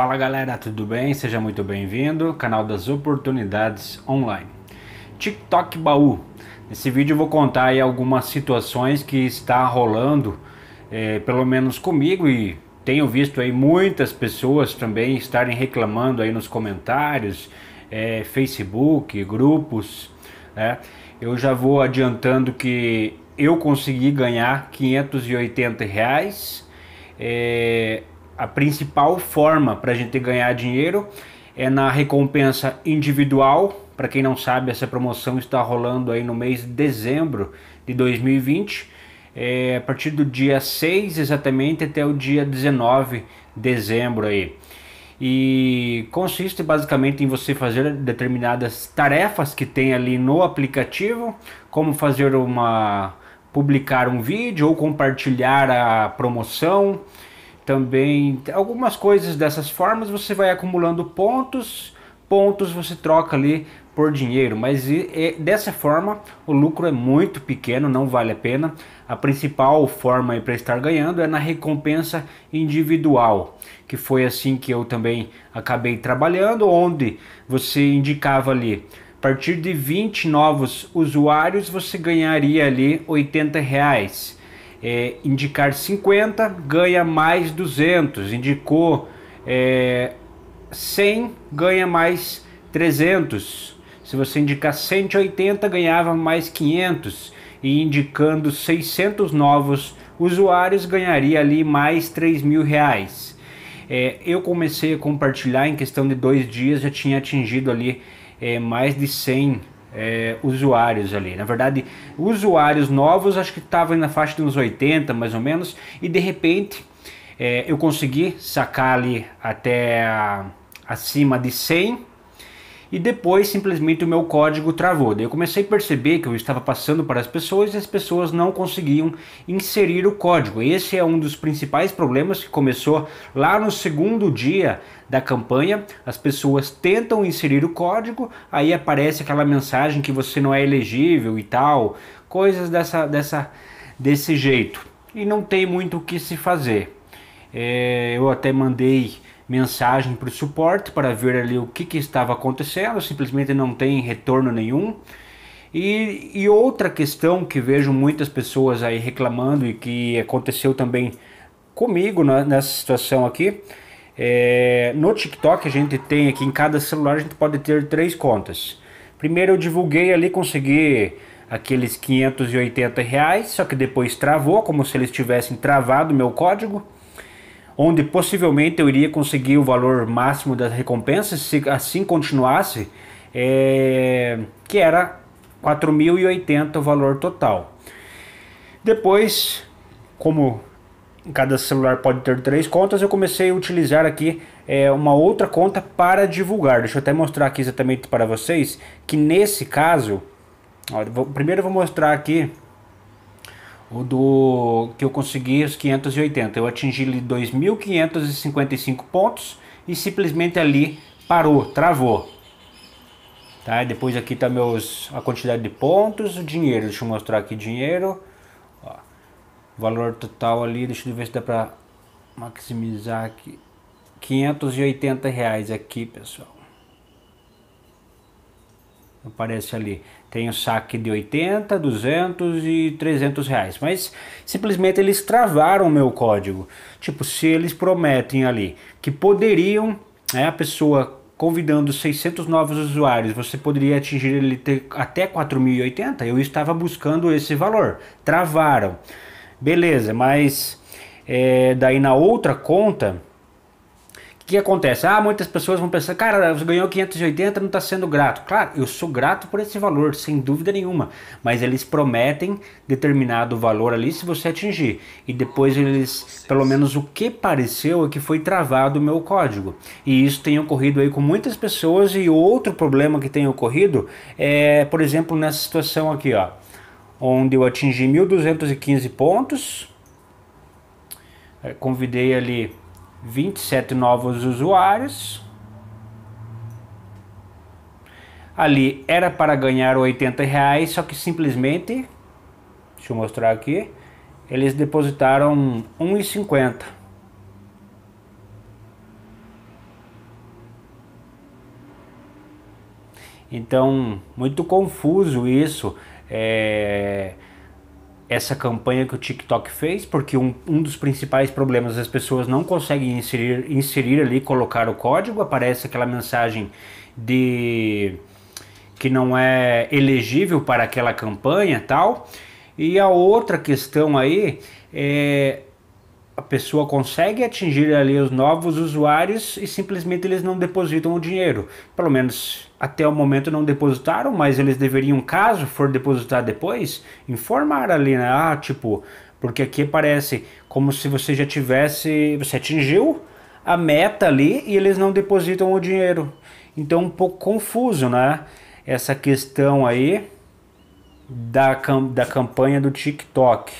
Fala galera, tudo bem? Seja muito bem-vindo, canal das oportunidades online. TikTok baú. Nesse vídeo eu vou contar aí algumas situações que está rolando, é, pelo menos comigo e tenho visto aí muitas pessoas também estarem reclamando aí nos comentários, é, Facebook, grupos, né? Eu já vou adiantando que eu consegui ganhar 580 reais. É, a principal forma para a gente ganhar dinheiro é na recompensa individual. Para quem não sabe, essa promoção está rolando aí no mês de dezembro de 2020, é, a partir do dia 6 exatamente até o dia 19 de dezembro aí. E consiste basicamente em você fazer determinadas tarefas que tem ali no aplicativo, como fazer uma publicar um vídeo ou compartilhar a promoção, também algumas coisas dessas formas você vai acumulando pontos pontos você troca ali por dinheiro mas e, e, dessa forma o lucro é muito pequeno não vale a pena a principal forma para estar ganhando é na recompensa individual que foi assim que eu também acabei trabalhando onde você indicava ali a partir de 20 novos usuários você ganharia ali 80 reais é, indicar 50, ganha mais 200. Indicou é, 100, ganha mais 300. Se você indicar 180, ganhava mais 500. E indicando 600 novos usuários, ganharia ali mais 3 mil reais. É, eu comecei a compartilhar em questão de dois dias, já tinha atingido ali é, mais de 100 é, usuários ali. Na verdade, usuários novos, acho que estavam na faixa de uns 80 mais ou menos, e de repente é, eu consegui sacar ali até a, acima de 100 e depois simplesmente o meu código travou. Daí eu comecei a perceber que eu estava passando para as pessoas e as pessoas não conseguiam inserir o código. Esse é um dos principais problemas que começou lá no segundo dia da campanha. As pessoas tentam inserir o código, aí aparece aquela mensagem que você não é elegível e tal, coisas dessa, dessa, desse jeito. E não tem muito o que se fazer. É, eu até mandei mensagem para o suporte para ver ali o que, que estava acontecendo, simplesmente não tem retorno nenhum. E, e, outra questão que vejo muitas pessoas aí reclamando e que aconteceu também comigo na, nessa situação aqui, é, no TikTok a gente tem aqui em cada celular a gente pode ter três contas. Primeiro eu divulguei ali, consegui aqueles 580 reais, só que depois travou, como se eles tivessem travado meu código onde possivelmente eu iria conseguir o valor máximo das recompensas se assim continuasse, é, que era 4.080 o valor total. Depois, como cada celular pode ter três contas, eu comecei a utilizar aqui é, uma outra conta para divulgar. Deixa eu até mostrar aqui exatamente para vocês que nesse caso, ó, vou, primeiro eu vou mostrar aqui o do que eu consegui os 580. Eu atingi 2.555 pontos e simplesmente ali parou, travou. Tá? Depois aqui tá meus a quantidade de pontos, o dinheiro. Deixa eu mostrar aqui dinheiro. Ó, valor total ali, deixa eu ver se dá para maximizar aqui. 580 reais aqui, pessoal aparece ali. Tem o saque de 80, 200 e 300 reais. Mas simplesmente eles travaram o meu código. Tipo, se eles prometem ali que poderiam, né, a pessoa convidando 600 novos usuários, você poderia atingir ele até 4.080, eu estava buscando esse valor. Travaram. Beleza, mas é, daí na outra conta que acontece? Ah, muitas pessoas vão pensar, cara, você ganhou 580, não está sendo grato. Claro, eu sou grato por esse valor, sem dúvida nenhuma. Mas eles prometem determinado valor ali se você atingir. E depois eles, pelo menos o que pareceu é que foi travado o meu código. E isso tem ocorrido aí com muitas pessoas. E outro problema que tem ocorrido é, por exemplo, nessa situação aqui, ó. Onde eu atingi 1.215 pontos. É, convidei ali 27 novos usuários. Ali era para ganhar 80 reais, só que simplesmente, deixa eu mostrar aqui, eles depositaram 1,50. Então, muito confuso isso. É essa campanha que o TikTok fez, porque um, um dos principais problemas as pessoas não conseguem inserir, inserir ali, colocar o código, aparece aquela mensagem de que não é elegível para aquela campanha tal. E a outra questão aí é a pessoa consegue atingir ali os novos usuários e simplesmente eles não depositam o dinheiro. Pelo menos até o momento não depositaram, mas eles deveriam, caso for depositar depois, informar ali, né? Ah, tipo, porque aqui parece como se você já tivesse, você atingiu a meta ali e eles não depositam o dinheiro. Então um pouco confuso, né? Essa questão aí da, da campanha do TikTok.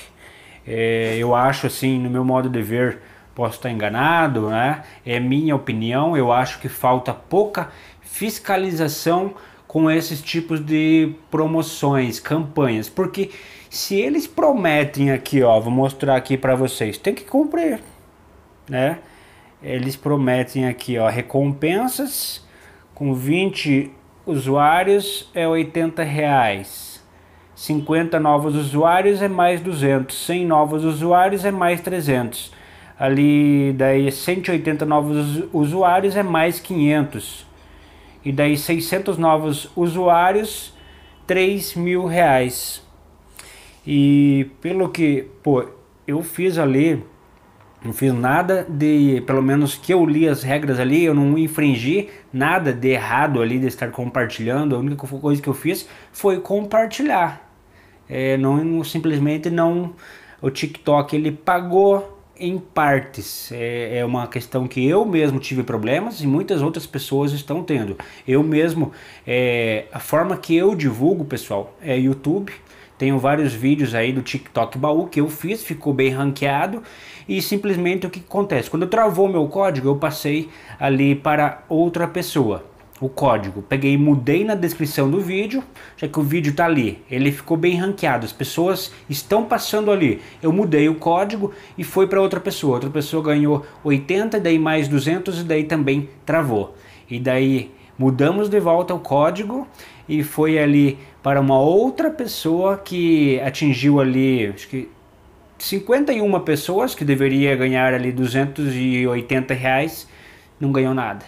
É, eu acho assim, no meu modo de ver, posso estar enganado, né? É minha opinião, eu acho que falta pouca fiscalização com esses tipos de promoções, campanhas, porque se eles prometem aqui, ó, vou mostrar aqui para vocês, tem que cumprir, né? Eles prometem aqui, ó, recompensas com 20 usuários é 80 reais 50 novos usuários é mais 200, 100 novos usuários é mais 300. Ali daí 180 novos usuários é mais 500. E daí 600 novos usuários, 3 mil reais. E pelo que, pô, eu fiz ali, não fiz nada de, pelo menos que eu li as regras ali, eu não infringi nada de errado ali de estar compartilhando. A única coisa que eu fiz foi compartilhar. É, não simplesmente não o TikTok ele pagou em partes. É, é, uma questão que eu mesmo tive problemas e muitas outras pessoas estão tendo. Eu mesmo, é, a forma que eu divulgo, pessoal, é YouTube. Tenho vários vídeos aí do TikTok baú que eu fiz, ficou bem ranqueado. E simplesmente o que acontece? Quando travou meu código, eu passei ali para outra pessoa o código. Peguei e mudei na descrição do vídeo, já que o vídeo está ali. Ele ficou bem ranqueado, as pessoas estão passando ali. Eu mudei o código e foi para outra pessoa. Outra pessoa ganhou 80, daí mais 200 e daí também travou. E daí mudamos de volta o código e foi ali para uma outra pessoa que atingiu ali, acho que 51 pessoas que deveria ganhar ali 280 reais, não ganhou nada.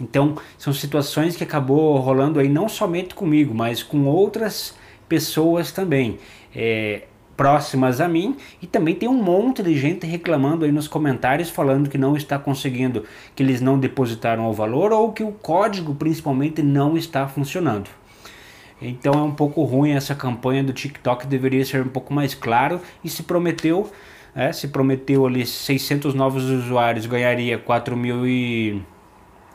Então, são situações que acabou rolando aí não somente comigo, mas com outras pessoas também. É, próximas a mim e também tem um monte de gente reclamando aí nos comentários falando que não está conseguindo, que eles não depositaram o valor ou que o código principalmente não está funcionando. Então é um pouco ruim essa campanha do TikTok, deveria ser um pouco mais claro e se prometeu, é, se prometeu ali 600 novos usuários ganharia 4 mil e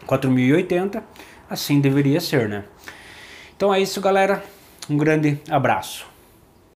4080, assim deveria ser, né? Então é isso, galera. Um grande abraço.